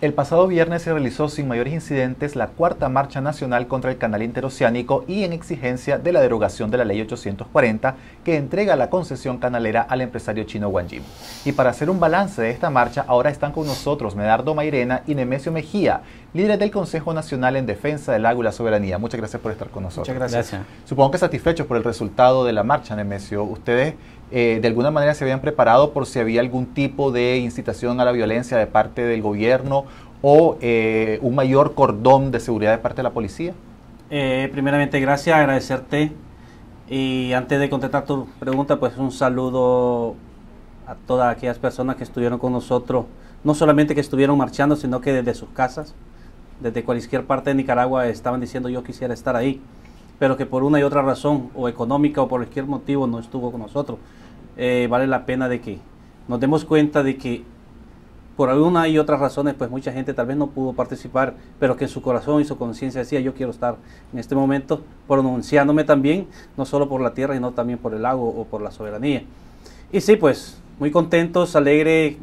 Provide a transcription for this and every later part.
El pasado viernes se realizó sin mayores incidentes la cuarta marcha nacional contra el canal interoceánico y en exigencia de la derogación de la ley 840 que entrega la concesión canalera al empresario chino Wang Y para hacer un balance de esta marcha, ahora están con nosotros Medardo Mairena y Nemesio Mejía, Líderes del Consejo Nacional en Defensa del Águila y la Soberanía. Muchas gracias por estar con nosotros. Muchas gracias. Supongo que satisfechos por el resultado de la marcha, Nemesio. Ustedes eh, de alguna manera se habían preparado por si había algún tipo de incitación a la violencia de parte del gobierno o eh, un mayor cordón de seguridad de parte de la policía. Eh, primeramente, gracias, agradecerte. Y antes de contestar tu pregunta, pues un saludo a todas aquellas personas que estuvieron con nosotros, no solamente que estuvieron marchando, sino que desde sus casas desde cualquier parte de Nicaragua estaban diciendo yo quisiera estar ahí, pero que por una y otra razón, o económica o por cualquier motivo, no estuvo con nosotros. Eh, vale la pena de que nos demos cuenta de que por alguna y otras razones, pues mucha gente tal vez no pudo participar, pero que en su corazón y su conciencia decía, yo quiero estar en este momento pronunciándome también, no solo por la tierra, sino también por el lago o por la soberanía. Y sí, pues, muy contentos, alegre.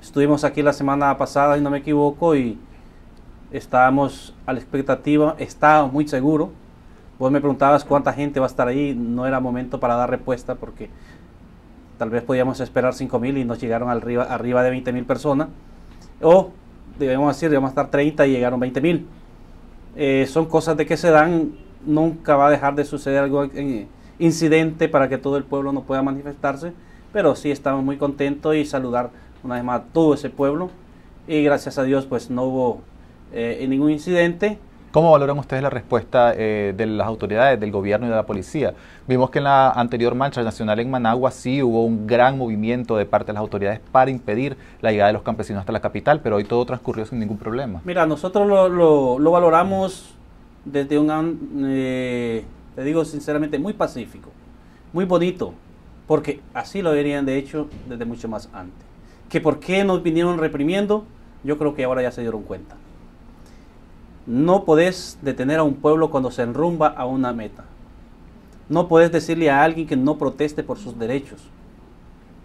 Estuvimos aquí la semana pasada, si no me equivoco, y estábamos a la expectativa, estaba muy seguro. Vos me preguntabas cuánta gente va a estar ahí, no era momento para dar respuesta porque tal vez podíamos esperar 5.000 y nos llegaron arriba, arriba de mil personas. O debemos decir, a estar 30 y llegaron 20.000. mil eh, son cosas de que se dan, nunca va a dejar de suceder algo incidente para que todo el pueblo no pueda manifestarse, pero sí estamos muy contentos y saludar una vez más a todo ese pueblo y gracias a Dios pues no hubo eh, en ningún incidente. ¿Cómo valoran ustedes la respuesta eh, de las autoridades, del gobierno y de la policía? Vimos que en la anterior marcha nacional en Managua sí hubo un gran movimiento de parte de las autoridades para impedir la llegada de los campesinos hasta la capital, pero hoy todo transcurrió sin ningún problema. Mira, nosotros lo, valoramos desde un, eh, te digo sinceramente, muy pacífico, muy bonito, porque así lo verían de hecho desde mucho más antes. Que por qué nos vinieron reprimiendo, yo creo que ahora ya se dieron cuenta. No podés detener a un pueblo cuando se enrumba a una meta. No podés decirle a alguien que no proteste por sus derechos.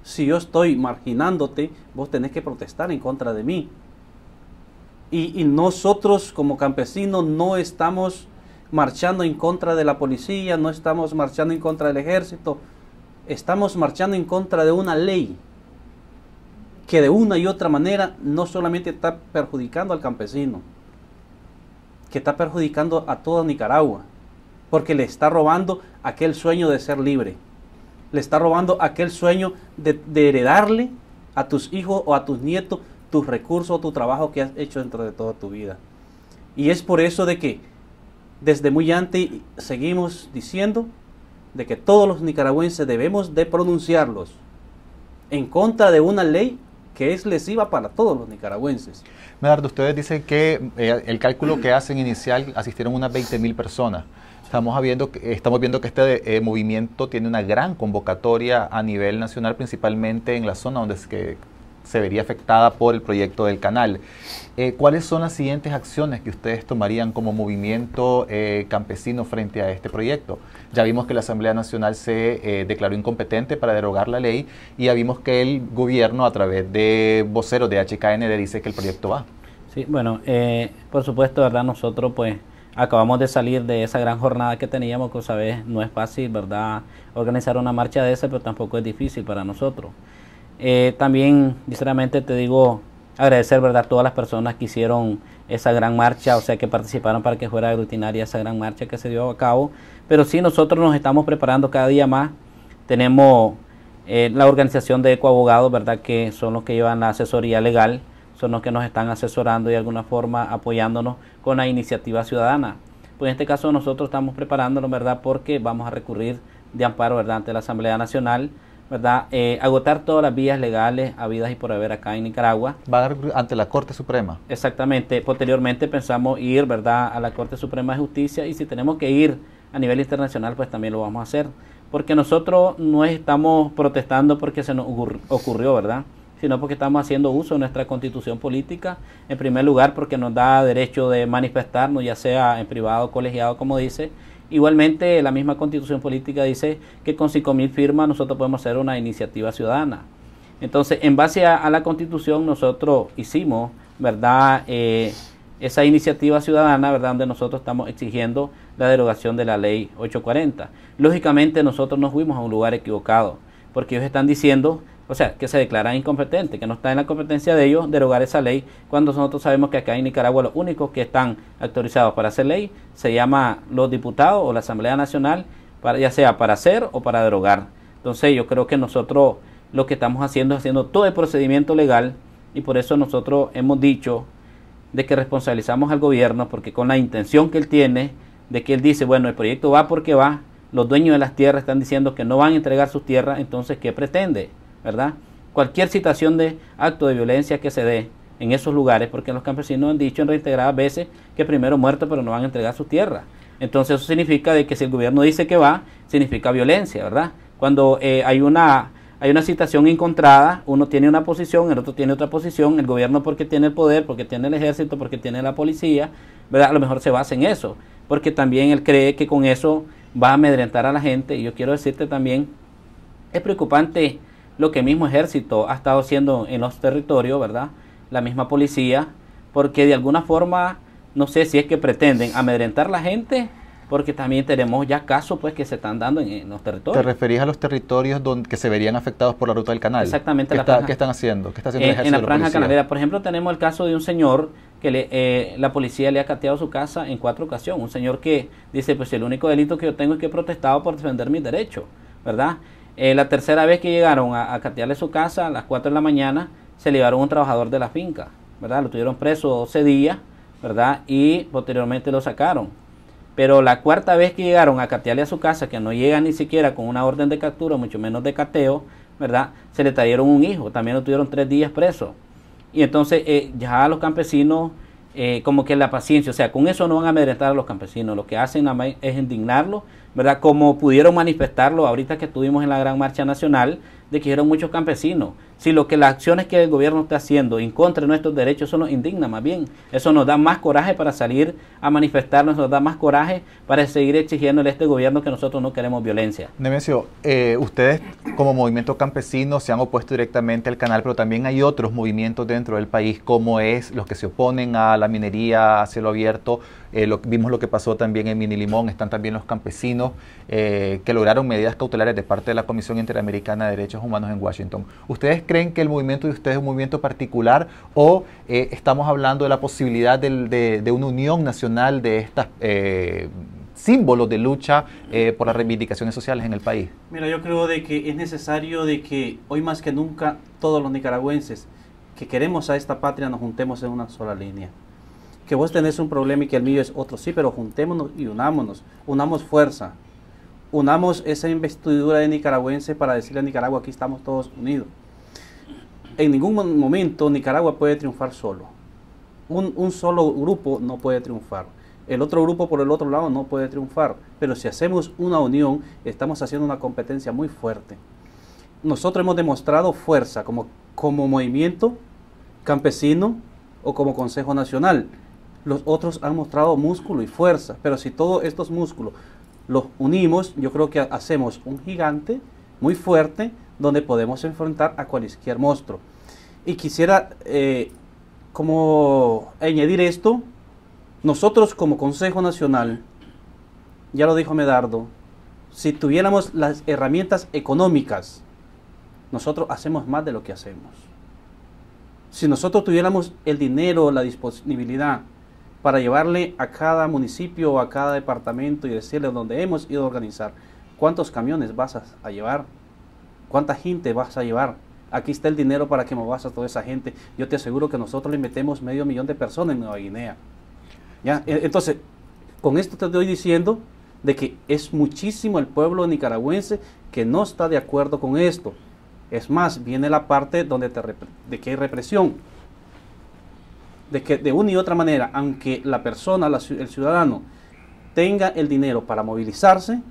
Si yo estoy marginándote, vos tenés que protestar en contra de mí. Y, y nosotros como campesinos no estamos marchando en contra de la policía, no estamos marchando en contra del ejército, estamos marchando en contra de una ley que de una y otra manera no solamente está perjudicando al campesino, que está perjudicando a toda Nicaragua, porque le está robando aquel sueño de ser libre, le está robando aquel sueño de, heredarle a tus hijos o a tus nietos tus recursos o tu trabajo que has hecho dentro de toda tu vida. Y es por eso de que desde muy antes seguimos diciendo de que todos los nicaragüenses debemos de pronunciarlos en contra de una ley que es lesiva para todos los nicaragüenses. Medardo, ustedes dicen que eh, el cálculo que hacen inicial asistieron unas mil personas. Estamos viendo, estamos viendo que este eh, movimiento tiene una gran convocatoria a nivel nacional, principalmente en la zona donde es que se vería afectada por el proyecto del canal. Eh, ¿Cuáles son las siguientes acciones que ustedes tomarían como movimiento eh, campesino frente a este proyecto? Ya vimos que la Asamblea Nacional se eh, declaró incompetente para derogar la ley y ya vimos que el gobierno a través de voceros de HKN dice que el proyecto va. Sí, bueno, por supuesto, ¿verdad? Nosotros pues acabamos de salir de esa gran jornada que teníamos, que sabes, no es fácil, ¿verdad? Organizar una marcha de esa, pero tampoco es difícil para nosotros. Eh, también, sinceramente, te digo agradecer, ¿verdad?, todas las personas que hicieron esa gran marcha, o sea, que participaron para que fuera aglutinaria esa gran marcha que se dio a cabo. Pero sí, nosotros nos estamos preparando cada día más. Tenemos eh, la organización de ecoabogados, ¿verdad?, que son los que llevan la asesoría legal, son los que nos están asesorando y de alguna forma apoyándonos con la iniciativa ciudadana. Pues en este caso nosotros estamos preparándonos, ¿verdad?, porque vamos a recurrir de amparo, ¿verdad?, ante la Asamblea Nacional ¿verdad? Eh, agotar todas las vías legales habidas y por haber acá en Nicaragua. Va a dar ante la Corte Suprema. Exactamente. Posteriormente pensamos ir, ¿verdad?, a la Corte Suprema de Justicia y si tenemos que ir a nivel internacional, pues también lo vamos a hacer. Porque nosotros no estamos protestando porque se nos ocurrió, ¿verdad? sino porque estamos haciendo uso de nuestra constitución política, en primer lugar porque nos da derecho de manifestarnos, ya sea en privado, colegiado, como dice, Igualmente, la misma constitución política dice que con 5.000 firmas nosotros podemos hacer una iniciativa ciudadana. Entonces, en base a, la constitución, nosotros hicimos, ¿verdad? Eh, esa iniciativa ciudadana, ¿verdad? Donde nosotros estamos exigiendo la derogación de la ley 840. Lógicamente, nosotros nos fuimos a un lugar equivocado, porque ellos están diciendo o sea, que se declaran incompetentes, que no está en la competencia de ellos derogar esa ley, cuando nosotros sabemos que acá en Nicaragua los únicos que están autorizados para hacer ley se llama los diputados o la Asamblea Nacional, ya sea para hacer o para derogar. Entonces yo creo que nosotros lo que estamos haciendo es haciendo todo el procedimiento legal y por eso nosotros hemos dicho de que responsabilizamos al gobierno porque con la intención que él tiene, de que él dice, bueno, el proyecto va porque va, los dueños de las tierras están diciendo que no van a entregar sus tierras, entonces, ¿qué pretende? ¿verdad? Cualquier situación de acto de violencia que se dé en esos lugares, porque los campesinos han dicho en reiteradas veces que primero muerto pero no van a entregar su tierra. Entonces eso significa de que si el gobierno dice que va, significa violencia, ¿verdad? Cuando eh, hay una hay una situación encontrada, uno tiene una posición, el otro tiene otra posición, el gobierno porque tiene el poder, porque tiene el ejército, porque tiene la policía, ¿verdad? A lo mejor se basa en eso, porque también él cree que con eso va a amedrentar a la gente. Y yo quiero decirte también, es preocupante lo que el mismo ejército ha estado haciendo en los territorios, ¿verdad? La misma policía, porque de alguna forma, no sé si es que pretenden amedrentar la gente, porque también tenemos ya casos pues que se están dando en, los territorios. ¿Te referís a los territorios donde, que se verían afectados por la ruta del canal? Exactamente. la están haciendo? está haciendo en, el ejército en la franja canalera, por ejemplo, tenemos el caso de un señor que eh, la policía le ha cateado su casa en cuatro ocasiones. Un señor que dice, pues el único delito que yo tengo es que he protestado por defender mis derechos, ¿verdad? Eh, la tercera vez que llegaron a, a su casa, a las 4 de la mañana, se llevaron un trabajador de la finca, ¿verdad? Lo tuvieron preso 12 días, ¿verdad? Y posteriormente lo sacaron. Pero la cuarta vez que llegaron a catearle a su casa, que no llega ni siquiera con una orden de captura, mucho menos de cateo, ¿verdad? Se le trajeron un hijo, también lo tuvieron tres días preso. Y entonces ya eh, ya los campesinos, eh, como que la paciencia, o sea, con eso no van a amedrentar a los campesinos, lo que hacen es indignarlos ¿verdad? Como pudieron manifestarlo ahorita que estuvimos en la Gran Marcha Nacional, de que hicieron muchos campesinos. Si lo que las acciones que el gobierno está haciendo en contra de nuestros derechos, son nos indigna más bien. Eso nos da más coraje para salir a manifestarnos, nos da más coraje para seguir exigiendo a este gobierno que nosotros no queremos violencia. Nemesio, eh, ustedes como movimiento campesino se han opuesto directamente al canal, pero también hay otros movimientos dentro del país, como es los que se oponen a la minería a cielo abierto. Eh, lo, vimos lo que pasó también en mini limón están también los campesinos eh, que lograron medidas cautelares de parte de la Comisión Interamericana de Derechos Humanos en Washington. ¿Ustedes creen que el movimiento de ustedes es un movimiento particular o eh, estamos hablando de la posibilidad de, una unión nacional de estos eh, símbolos de lucha por las reivindicaciones sociales en el país? Mira, yo creo de que es necesario de que hoy más que nunca todos los nicaragüenses que queremos a esta patria nos juntemos en una sola línea que vos tenés un problema y que el mío es otro. Sí, pero juntémonos y unámonos, unamos fuerza, unamos esa investidura de nicaragüense para decirle a Nicaragua, aquí estamos todos unidos. En ningún momento Nicaragua puede triunfar solo. Un, solo grupo no puede triunfar. El otro grupo por el otro lado no puede triunfar. Pero si hacemos una unión, estamos haciendo una competencia muy fuerte. Nosotros hemos demostrado fuerza como, como movimiento campesino o como Consejo Nacional los otros han mostrado músculo y fuerza. Pero si todos estos músculos los unimos, yo creo que hacemos un gigante muy fuerte donde podemos enfrentar a cualquier monstruo. Y quisiera eh, como añadir esto, nosotros como Consejo Nacional, ya lo dijo Medardo, si tuviéramos las herramientas económicas, nosotros hacemos más de lo que hacemos. Si nosotros tuviéramos el dinero, la disponibilidad, para llevarle a cada municipio o a cada departamento y decirle dónde hemos ido a organizar. ¿Cuántos camiones vas a llevar? ¿Cuánta gente vas a llevar? Aquí está el dinero para que movas a toda esa gente. Yo te aseguro que nosotros le metemos medio millón de personas en Nueva Guinea. ¿Ya? E, entonces, con esto te estoy diciendo de que es muchísimo el pueblo nicaragüense que no está de acuerdo con esto. Es más, viene la parte donde te de que hay represión de que de una y otra manera, aunque la persona, el ciudadano, tenga el dinero para movilizarse,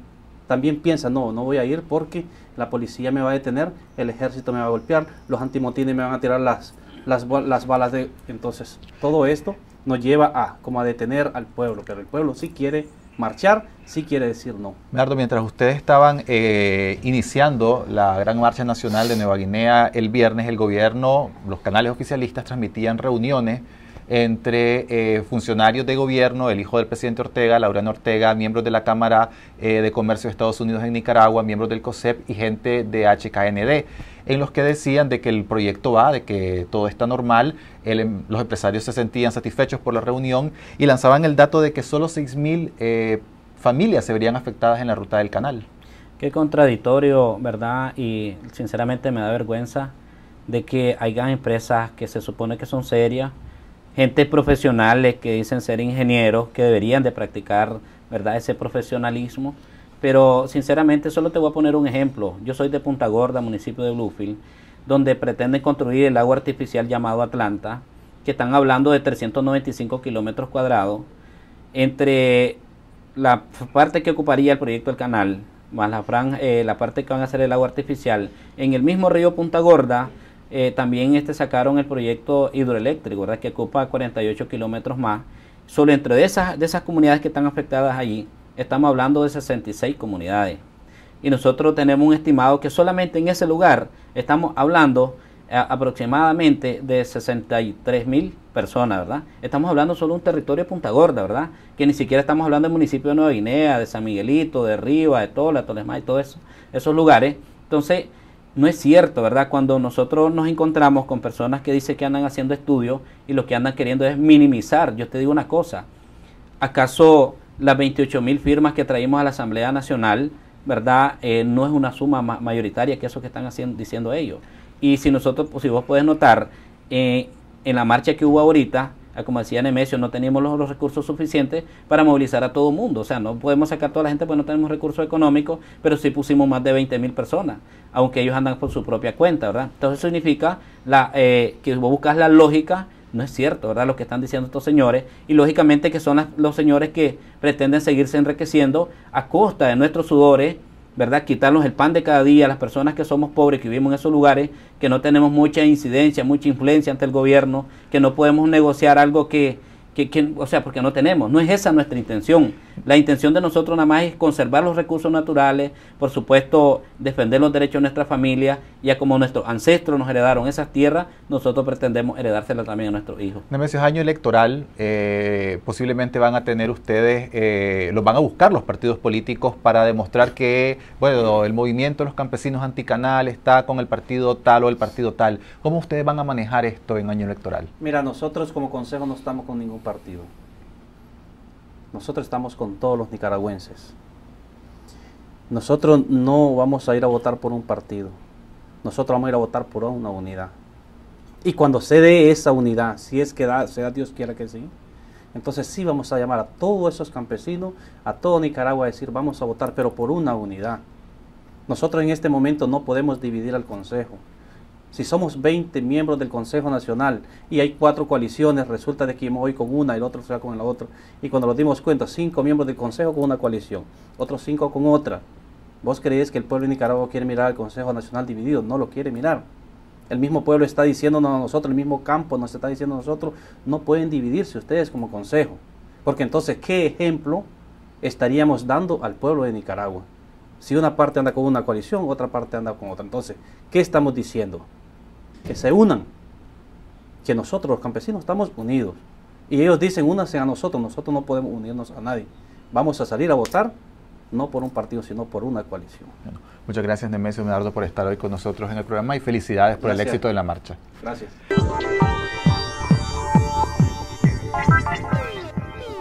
también piensa, no, no voy a ir porque la policía me va a detener, el ejército me va a golpear, los antimotines me van a tirar las, las, las balas de... Entonces, todo esto nos lleva a como a detener al pueblo, pero el pueblo sí quiere marchar, sí quiere decir no. Bernardo, mientras ustedes estaban eh, iniciando la Gran Marcha Nacional de Nueva Guinea el viernes, el gobierno, los canales oficialistas transmitían reuniones entre eh, funcionarios de gobierno, el hijo del presidente Ortega, laura Ortega, miembros de la Cámara eh, de Comercio de Estados Unidos en Nicaragua, miembros del COSEP y gente de HKND, en los que decían de que el proyecto va, de que todo está normal, em, los empresarios se sentían satisfechos por la reunión y lanzaban el dato de que solo 6.000 eh, familias se verían afectadas en la ruta del canal. Qué contradictorio, ¿verdad? Y sinceramente me da vergüenza de que hayan empresas que se supone que son serias, gente profesionales que dicen ser ingenieros, que deberían de practicar ¿verdad? ese profesionalismo. Pero sinceramente solo te voy a poner un ejemplo. Yo soy de Punta Gorda, municipio de Bluefield, donde pretenden construir el agua artificial llamado Atlanta, que están hablando de 395 kilómetros cuadrados, entre la parte que ocuparía el proyecto del canal, más la, eh, la parte que van a hacer el agua artificial, en el mismo río Punta Gorda eh, también este, sacaron el proyecto hidroeléctrico, que ocupa 48 kilómetros más. Solo entre de esas, de esas comunidades que están afectadas allí, estamos hablando de 66 comunidades. Y nosotros tenemos un estimado que solamente en ese lugar estamos hablando eh, aproximadamente de 63 mil personas, ¿verdad? Estamos hablando solo de un territorio de Punta Gorda, ¿verdad? Que ni siquiera estamos hablando del municipio de Nueva Guinea, de San Miguelito, de Riva, de Tola, Tolesma y todo eso, esos lugares. Entonces, no es cierto, ¿verdad? Cuando nosotros nos encontramos con personas que dicen que andan haciendo estudios y lo que andan queriendo es minimizar, yo te digo una cosa, ¿acaso las 28 mil firmas que traímos a la Asamblea Nacional, ¿verdad? Eh, no es una suma mayoritaria que eso que están haciendo, diciendo ellos. Y si nosotros, si vos podés notar, eh, en la marcha que hubo ahorita, Ah, como decía Nemesio, no teníamos los, recursos suficientes para movilizar a todo el mundo. O sea, no podemos sacar a toda la gente porque no tenemos recursos económicos, pero sí pusimos más de 20 mil personas, aunque ellos andan por su propia cuenta, ¿verdad? Entonces eso significa eh, que vos buscas la lógica, no es cierto, ¿verdad? Lo que están diciendo estos señores, y lógicamente que son los señores que pretenden seguirse enriqueciendo a costa de nuestros sudores ¿verdad? Quitarnos el pan de cada día, las personas que somos pobres, que vivimos en esos lugares, que no tenemos mucha incidencia, mucha influencia ante el gobierno, que no podemos negociar algo que, que, que o sea, porque no tenemos. No es esa nuestra intención. La intención de nosotros nada más es conservar los recursos naturales, por supuesto, defender los derechos de nuestra familia ya como nuestros ancestros nos heredaron esas tierras, nosotros pretendemos heredárselas también a nuestros hijos. En es año electoral, eh, posiblemente van a tener ustedes, eh, los van a buscar los partidos políticos para demostrar que, bueno, el movimiento de los campesinos anticanal está con el partido tal o el partido tal. ¿Cómo ustedes van a manejar esto en año electoral? Mira, nosotros como consejo no estamos con ningún partido. Nosotros estamos con todos los nicaragüenses. Nosotros no vamos a ir a votar por un partido nosotros vamos a ir a votar por una unidad. Y cuando se dé esa unidad, si es que da, sea Dios quiera que sí, entonces sí vamos a llamar a todos esos campesinos, a todo Nicaragua a decir, vamos a votar, pero por una unidad. Nosotros en este momento no podemos dividir al Consejo. Si somos 20 miembros del Consejo Nacional y hay cuatro coaliciones, resulta de que hoy con una y el otro será con la otra. Y cuando nos dimos cuenta, cinco miembros del Consejo con una coalición, otros cinco con otra. ¿Vos creéis que el pueblo de Nicaragua quiere mirar al Consejo Nacional dividido? No lo quiere mirar. El mismo pueblo está diciéndonos a nosotros, el mismo campo nos está diciendo a nosotros, no pueden dividirse ustedes como consejo. Porque entonces, ¿qué ejemplo estaríamos dando al pueblo de Nicaragua? Si una parte anda con una coalición, otra parte anda con otra. Entonces, ¿qué estamos diciendo? Que se unan. Que nosotros, los campesinos, estamos unidos. Y ellos dicen, únanse a nosotros, nosotros no podemos unirnos a nadie. Vamos a salir a votar no por un partido, sino por una coalición. muchas gracias Nemesio Medardo por estar hoy con nosotros en el programa y felicidades por el éxito de la marcha. Gracias.